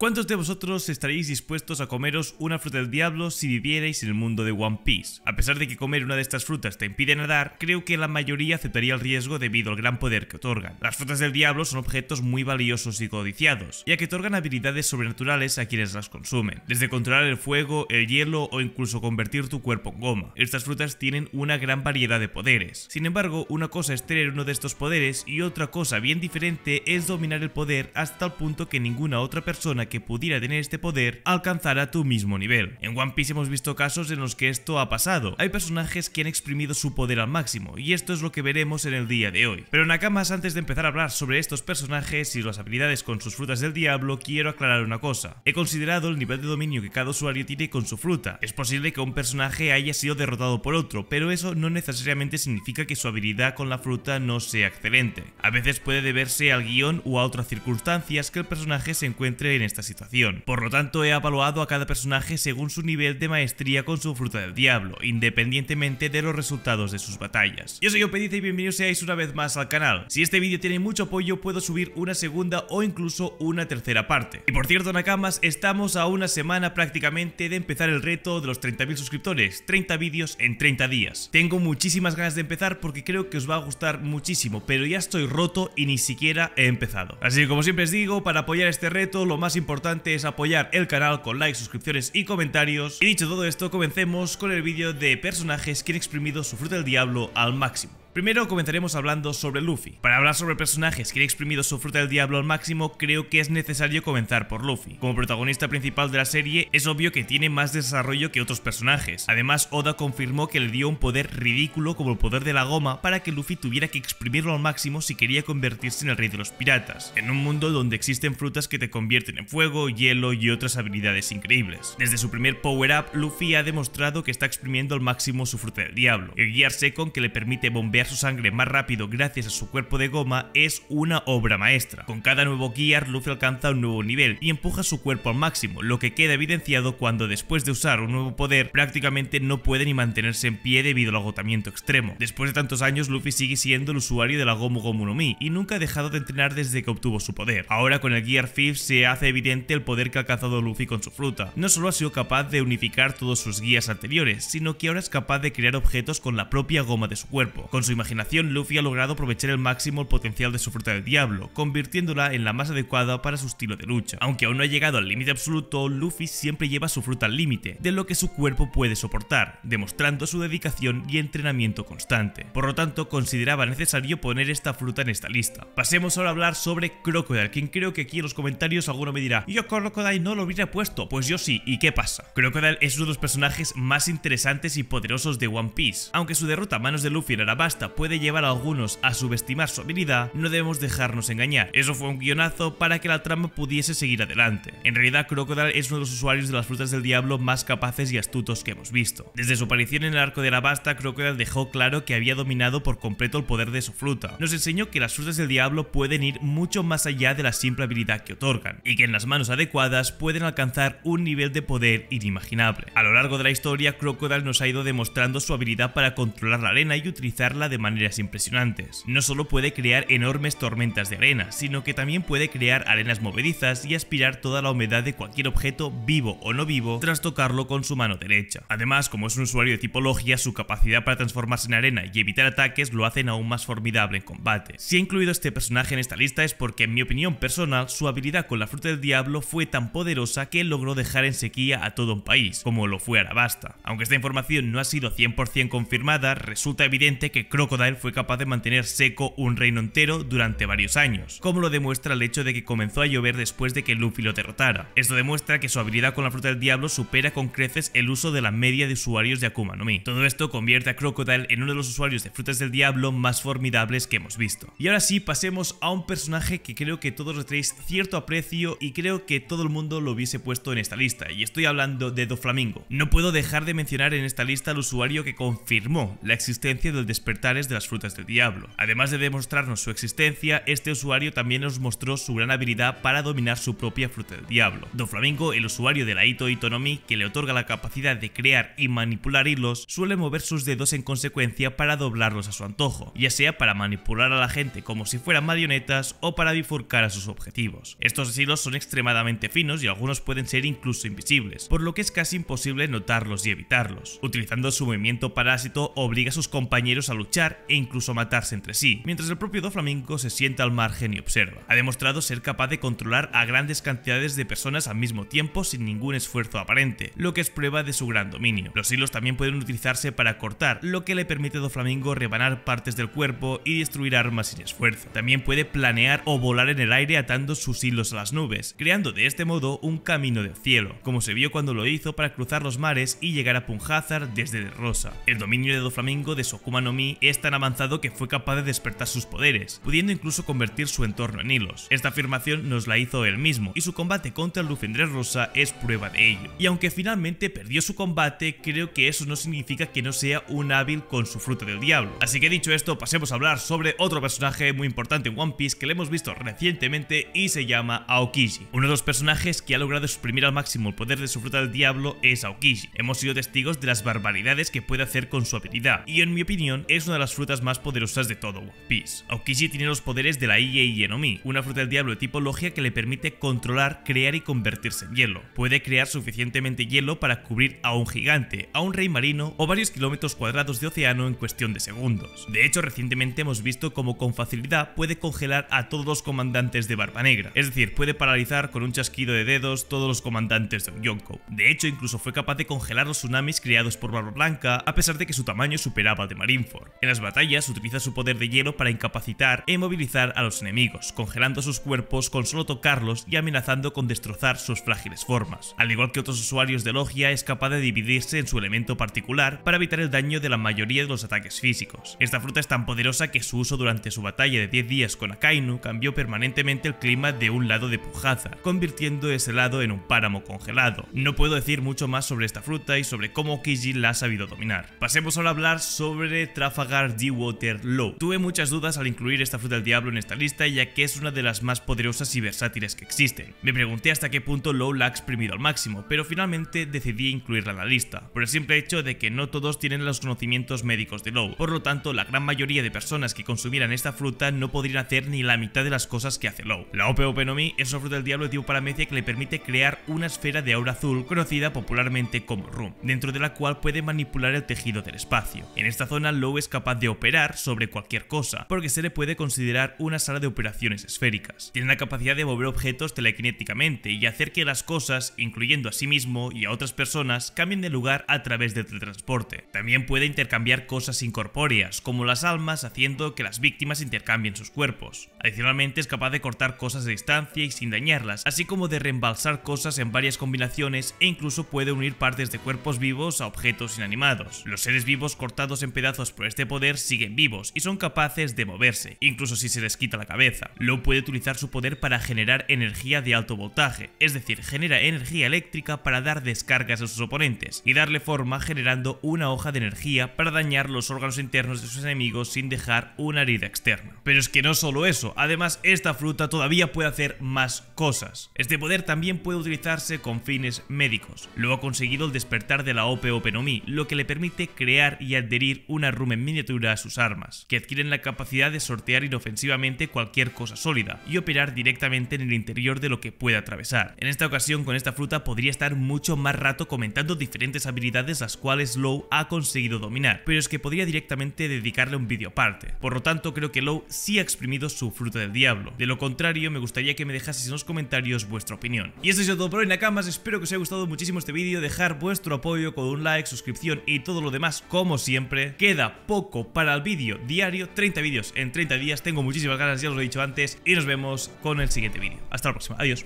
¿Cuántos de vosotros estaréis dispuestos a comeros una fruta del diablo si vivierais en el mundo de One Piece? A pesar de que comer una de estas frutas te impide nadar, creo que la mayoría aceptaría el riesgo debido al gran poder que otorgan. Las frutas del diablo son objetos muy valiosos y codiciados, ya que otorgan habilidades sobrenaturales a quienes las consumen, desde controlar el fuego, el hielo o incluso convertir tu cuerpo en goma. Estas frutas tienen una gran variedad de poderes. Sin embargo, una cosa es tener uno de estos poderes y otra cosa bien diferente es dominar el poder hasta el punto que ninguna otra persona que pudiera tener este poder alcanzará tu mismo nivel. En One Piece hemos visto casos en los que esto ha pasado. Hay personajes que han exprimido su poder al máximo, y esto es lo que veremos en el día de hoy. Pero Nakamas, antes de empezar a hablar sobre estos personajes y las habilidades con sus frutas del diablo, quiero aclarar una cosa. He considerado el nivel de dominio que cada usuario tiene con su fruta. Es posible que un personaje haya sido derrotado por otro, pero eso no necesariamente significa que su habilidad con la fruta no sea excelente. A veces puede deberse al guión o a otras circunstancias que el personaje se encuentre en esta situación. Por lo tanto, he evaluado a cada personaje según su nivel de maestría con su fruta del diablo, independientemente de los resultados de sus batallas. Yo soy Opedice y bienvenidos seáis una vez más al canal. Si este vídeo tiene mucho apoyo, puedo subir una segunda o incluso una tercera parte. Y por cierto, Nakamas, estamos a una semana prácticamente de empezar el reto de los 30.000 suscriptores, 30 vídeos en 30 días. Tengo muchísimas ganas de empezar porque creo que os va a gustar muchísimo, pero ya estoy roto y ni siquiera he empezado. Así que como siempre os digo, para apoyar este reto, lo más importante importante es apoyar el canal con likes, suscripciones y comentarios. Y dicho todo esto, comencemos con el vídeo de personajes que han exprimido su fruta del diablo al máximo. Primero comenzaremos hablando sobre Luffy. Para hablar sobre personajes que han exprimido su fruta del diablo al máximo, creo que es necesario comenzar por Luffy. Como protagonista principal de la serie, es obvio que tiene más desarrollo que otros personajes. Además, Oda confirmó que le dio un poder ridículo como el poder de la goma para que Luffy tuviera que exprimirlo al máximo si quería convertirse en el rey de los piratas, en un mundo donde existen frutas que te convierten en fuego, hielo y otras habilidades increíbles. Desde su primer power-up, Luffy ha demostrado que está exprimiendo al máximo su fruta del diablo, el Gear Second que le permite bombear su sangre más rápido gracias a su cuerpo de goma es una obra maestra. Con cada nuevo Gear, Luffy alcanza un nuevo nivel y empuja su cuerpo al máximo, lo que queda evidenciado cuando después de usar un nuevo poder prácticamente no puede ni mantenerse en pie debido al agotamiento extremo. Después de tantos años, Luffy sigue siendo el usuario de la Gomu Gomu no Mi y nunca ha dejado de entrenar desde que obtuvo su poder. Ahora con el Gear 5 se hace evidente el poder que ha alcanzado Luffy con su fruta. No solo ha sido capaz de unificar todos sus guías anteriores, sino que ahora es capaz de crear objetos con la propia goma de su cuerpo su imaginación, Luffy ha logrado aprovechar el máximo el potencial de su fruta del diablo, convirtiéndola en la más adecuada para su estilo de lucha. Aunque aún no ha llegado al límite absoluto, Luffy siempre lleva su fruta al límite de lo que su cuerpo puede soportar, demostrando su dedicación y entrenamiento constante. Por lo tanto, consideraba necesario poner esta fruta en esta lista. Pasemos ahora a hablar sobre Crocodile, quien creo que aquí en los comentarios alguno me dirá yo Crocodile no lo hubiera puesto, pues yo sí, ¿y qué pasa? Crocodile es uno de los personajes más interesantes y poderosos de One Piece, aunque su derrota a manos de Luffy era Arabasta puede llevar a algunos a subestimar su habilidad, no debemos dejarnos engañar. Eso fue un guionazo para que la trama pudiese seguir adelante. En realidad, Crocodile es uno de los usuarios de las frutas del diablo más capaces y astutos que hemos visto. Desde su aparición en el arco de la basta, Crocodile dejó claro que había dominado por completo el poder de su fruta. Nos enseñó que las frutas del diablo pueden ir mucho más allá de la simple habilidad que otorgan, y que en las manos adecuadas pueden alcanzar un nivel de poder inimaginable. A lo largo de la historia, Crocodile nos ha ido demostrando su habilidad para controlar la arena y utilizarla de maneras impresionantes. No solo puede crear enormes tormentas de arena, sino que también puede crear arenas movedizas y aspirar toda la humedad de cualquier objeto, vivo o no vivo, tras tocarlo con su mano derecha. Además, como es un usuario de tipología, su capacidad para transformarse en arena y evitar ataques lo hacen aún más formidable en combate. Si he incluido este personaje en esta lista es porque, en mi opinión personal, su habilidad con la fruta del diablo fue tan poderosa que logró dejar en sequía a todo un país, como lo fue Arabasta. Aunque esta información no ha sido 100% confirmada, resulta evidente que Crocodile fue capaz de mantener seco un reino entero durante varios años, como lo demuestra el hecho de que comenzó a llover después de que Luffy lo derrotara. Esto demuestra que su habilidad con la fruta del diablo supera con creces el uso de la media de usuarios de Akuma no Mi. Todo esto convierte a Crocodile en uno de los usuarios de frutas del diablo más formidables que hemos visto. Y ahora sí, pasemos a un personaje que creo que todos le tenéis cierto aprecio y creo que todo el mundo lo hubiese puesto en esta lista, y estoy hablando de Doflamingo. No puedo dejar de mencionar en esta lista al usuario que confirmó la existencia del despertar de las frutas del diablo. Además de demostrarnos su existencia, este usuario también nos mostró su gran habilidad para dominar su propia fruta del diablo. Don Flamingo, el usuario de la Ito Itonomi, que le otorga la capacidad de crear y manipular hilos, suele mover sus dedos en consecuencia para doblarlos a su antojo, ya sea para manipular a la gente como si fueran marionetas o para bifurcar a sus objetivos. Estos hilos son extremadamente finos y algunos pueden ser incluso invisibles, por lo que es casi imposible notarlos y evitarlos. Utilizando su movimiento parásito obliga a sus compañeros a luchar e incluso matarse entre sí, mientras el propio Doflamingo se sienta al margen y observa. Ha demostrado ser capaz de controlar a grandes cantidades de personas al mismo tiempo sin ningún esfuerzo aparente, lo que es prueba de su gran dominio. Los hilos también pueden utilizarse para cortar, lo que le permite a Doflamingo rebanar partes del cuerpo y destruir armas sin esfuerzo. También puede planear o volar en el aire atando sus hilos a las nubes, creando de este modo un camino del cielo, como se vio cuando lo hizo para cruzar los mares y llegar a Punjazar desde Rosa. El dominio de Doflamingo de Sokuma no Mi es tan avanzado que fue capaz de despertar sus poderes, pudiendo incluso convertir su entorno en hilos. Esta afirmación nos la hizo él mismo, y su combate contra Andrés Rosa es prueba de ello. Y aunque finalmente perdió su combate, creo que eso no significa que no sea un hábil con su fruta del diablo. Así que dicho esto, pasemos a hablar sobre otro personaje muy importante en One Piece que le hemos visto recientemente y se llama Aokiji. Uno de los personajes que ha logrado suprimir al máximo el poder de su fruta del diablo es Aokiji. Hemos sido testigos de las barbaridades que puede hacer con su habilidad, y en mi opinión es una de las frutas más poderosas de todo One Piece. Aokiji tiene los poderes de la Iye Yenomi, una fruta del diablo de tipo logia que le permite controlar, crear y convertirse en hielo. Puede crear suficientemente hielo para cubrir a un gigante, a un rey marino o varios kilómetros cuadrados de océano en cuestión de segundos. De hecho, recientemente hemos visto cómo con facilidad puede congelar a todos los comandantes de Barba Negra, es decir, puede paralizar con un chasquido de dedos todos los comandantes de un Yonko. De hecho, incluso fue capaz de congelar los tsunamis creados por Barba Blanca, a pesar de que su tamaño superaba al de Marineford. En las batallas utiliza su poder de hielo para incapacitar e inmovilizar a los enemigos, congelando sus cuerpos con solo tocarlos y amenazando con destrozar sus frágiles formas. Al igual que otros usuarios de Logia, es capaz de dividirse en su elemento particular para evitar el daño de la mayoría de los ataques físicos. Esta fruta es tan poderosa que su uso durante su batalla de 10 días con Akainu cambió permanentemente el clima de un lado de Pujaza, convirtiendo ese lado en un páramo congelado. No puedo decir mucho más sobre esta fruta y sobre cómo Kiji la ha sabido dominar. Pasemos ahora a hablar sobre Tráfaga g water Low. Tuve muchas dudas al incluir esta fruta del diablo en esta lista ya que es una de las más poderosas y versátiles que existen. Me pregunté hasta qué punto Low la ha exprimido al máximo, pero finalmente decidí incluirla en la lista, por el simple hecho de que no todos tienen los conocimientos médicos de Low, por lo tanto la gran mayoría de personas que consumieran esta fruta no podrían hacer ni la mitad de las cosas que hace Low. La OP Openomi es una fruta del diablo de tipo paramecia que le permite crear una esfera de aura azul conocida popularmente como Room, dentro de la cual puede manipular el tejido del espacio. En esta zona Low es capaz capaz de operar sobre cualquier cosa, porque se le puede considerar una sala de operaciones esféricas. Tiene la capacidad de mover objetos telequinéticamente y hacer que las cosas, incluyendo a sí mismo y a otras personas, cambien de lugar a través del teletransporte. También puede intercambiar cosas incorpóreas, como las almas, haciendo que las víctimas intercambien sus cuerpos. Adicionalmente es capaz de cortar cosas a distancia y sin dañarlas, así como de reembalsar cosas en varias combinaciones e incluso puede unir partes de cuerpos vivos a objetos inanimados. Los seres vivos cortados en pedazos por este poder siguen vivos y son capaces de moverse, incluso si se les quita la cabeza. Lo puede utilizar su poder para generar energía de alto voltaje, es decir, genera energía eléctrica para dar descargas a sus oponentes y darle forma generando una hoja de energía para dañar los órganos internos de sus enemigos sin dejar una herida externa. Pero es que no solo eso, además esta fruta todavía puede hacer más cosas. Este poder también puede utilizarse con fines médicos. Lo ha conseguido el despertar de la Ope Openomi, lo que le permite crear y adherir una rumen mini a sus armas, que adquieren la capacidad de sortear inofensivamente cualquier cosa sólida y operar directamente en el interior de lo que pueda atravesar. En esta ocasión con esta fruta podría estar mucho más rato comentando diferentes habilidades las cuales Low ha conseguido dominar, pero es que podría directamente dedicarle un vídeo aparte. Por lo tanto creo que Low sí ha exprimido su fruta del diablo. De lo contrario me gustaría que me dejaseis en los comentarios vuestra opinión. Y eso es todo por hoy Nakamas, espero que os haya gustado muchísimo este vídeo, dejar vuestro apoyo con un like, suscripción y todo lo demás como siempre. Queda poco para el vídeo diario, 30 vídeos en 30 días, tengo muchísimas ganas, ya os lo he dicho antes, y nos vemos con el siguiente vídeo. Hasta la próxima, adiós.